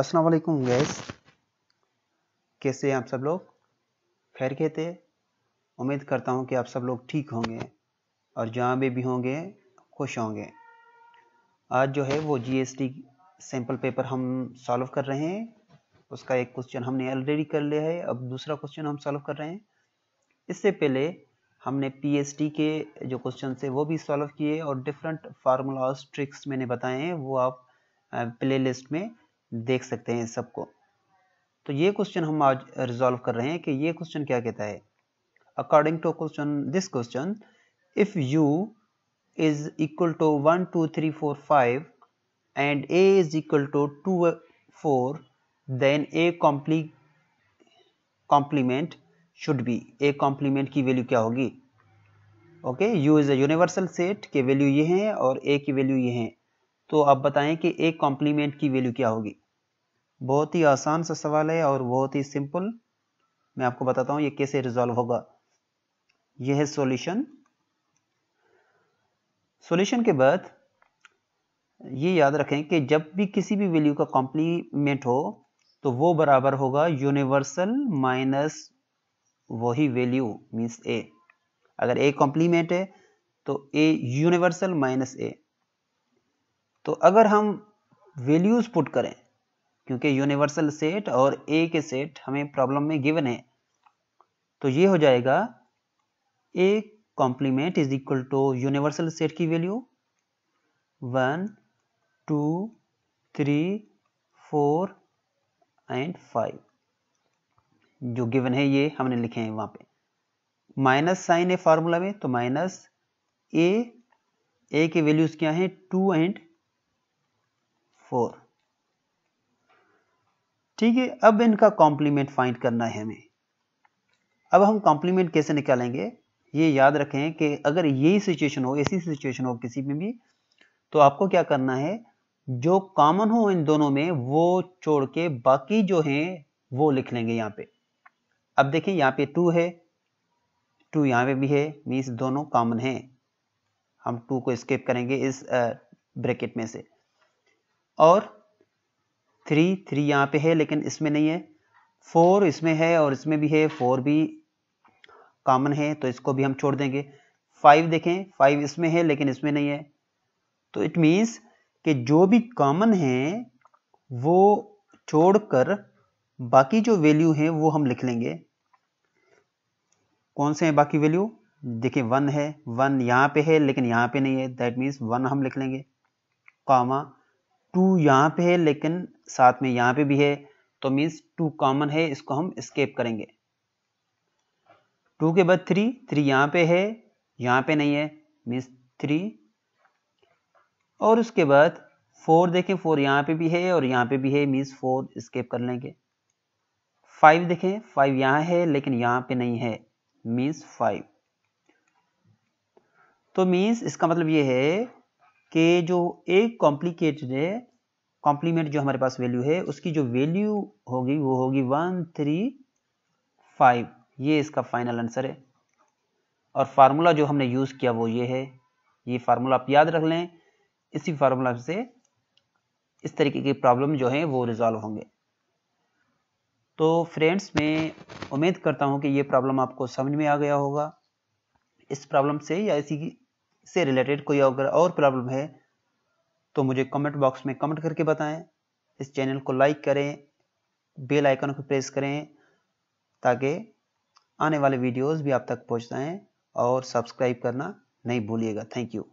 अस्सलाम वालेकुम गैस कैसे हैं आप सब लोग खैर कहते उम्मीद करता हूं कि आप सब लोग ठीक होंगे और जहां भी भी होंगे खुश होंगे आज जो है वो जीएसटी सैम्पल पेपर हम सॉल्व कर रहे हैं उसका एक क्वेश्चन हमने ऑलरेडी कर लिया है अब दूसरा क्वेश्चन हम सॉल्व कर रहे हैं इससे पहले हमने टी के जो क्वेश्चन थे वो भी सॉल्व किए और डिफरेंट फार्मूलाज ट्रिक्स मैंने बताए हैं वो आप प्लेलिस्ट में देख सकते हैं सबको तो ये क्वेश्चन हम आज रिजॉल्व कर रहे हैं कि ये क्वेश्चन क्या कहता है according to question this question if U is equal to one two three four five and A is equal to two four then A comple complement should be A complement की value क्या होगी okay U is universal universal set के value ये हैं और ए की value ये हैं तो आप बताएं कि ए कॉम्प्लीमेंट की वैल्यू क्या होगी बहुत ही आसान सा सवाल है और बहुत ही सिंपल मैं आपको बताता हूं ये कैसे रिजॉल्व होगा यह है सॉल्यूशन सॉल्यूशन के बाद ये याद रखें कि जब भी किसी भी वैल्यू का कॉम्प्लीमेंट हो तो वो बराबर होगा यूनिवर्सल माइनस वही वैल्यू मींस ए अगर ए कॉम्प्लीमेंट है तो ए यूनिवर्सल माइनस ए तो अगर हम वैल्यूज पुट करें क्योंकि यूनिवर्सल सेट और ए के सेट हमें प्रॉब्लम में गिवन है तो ये हो जाएगा A complement is equal to universal set की value one two three four and five जो गिवन है ये हमने लिखे हैं वहां पे माइनस साइन है फार्मूला में तो माइनस ए ए के वैल्यूज क्या है टू एंड फोर ठीक है अब इनका कॉम्प्लीमेंट फाइंड करना है हमें अब हम कॉम्प्लीमेंट कैसे निकालेंगे ये याद रखें कि अगर यही सिचुएशन हो ऐसी सिचुएशन हो किसी में भी तो आपको क्या करना है जो कॉमन हो इन दोनों में वो छोड़ के बाकी जो हैं वो लिख लेंगे यहाँ पे अब देखें यहाँ पे टू है टू यहाँ पे भी है मीन्स दोनों कॉमन हैं हम टू को स्केप करेंगे इस ब्रैकेट में से और थ्री थ्री यहाँ पे है लेकिन इसमें नहीं है फोर इसमें है और इसमें भी है फोर भी कॉमन है तो इसको भी हम छोड़ देंगे फाइव देखें फाइव इसमें है लेकिन इसमें नहीं है तो इट मीन्स कि जो भी कॉमन है वो छोड़कर बाकी जो वैल्यू है वो हम लिख लेंगे कौन से हैं बाकी वैल्यू देखिए वन है वन यहाँ पे है लेकिन यहाँ पे नहीं है दैट मीन्स वन हम लिख लेंगे कॉमा टू यहाँ पे है लेकिन साथ में यहाँ पे भी है तो मीन्स टू कॉमन है इसको हम स्केप करेंगे टू के बाद थ्री थ्री यहाँ पे है यहाँ पे नहीं है मीन्स थ्री और उसके बाद फोर देखें फोर यहाँ पे भी है और यहाँ पे भी है मीन्स फोर स्केप कर लेंगे फाइव देखें फाइव यहाँ है लेकिन यहाँ पे नहीं है मीन्स फाइव तो मीन्स इसका मतलब ये है कि जो एक कॉम्प्लीकेटेड है कॉम्प्लीमेंट जो हमारे पास वैल्यू है उसकी जो वैल्यू होगी वो होगी वन थ्री फाइव ये इसका फाइनल आंसर है और फार्मूला जो हमने यूज़ किया वो ये है ये फार्मूला आप याद रख लें इसी फार्मूला से इस तरीके के प्रॉब्लम जो हैं वो रिजॉल्व होंगे तो फ्रेंड्स मैं उम्मीद करता हूँ कि ये प्रॉब्लम आपको समझ में आ गया होगा इस प्रॉब्लम से या इसी से रिलेटेड कोई अगर और प्रॉब्लम है तो मुझे कमेंट बॉक्स में कमेंट करके बताएं इस चैनल को लाइक करें बेल आइकन को प्रेस करें ताकि आने वाले वीडियोस भी आप तक पहुंच जाएँ और सब्सक्राइब करना नहीं भूलिएगा थैंक यू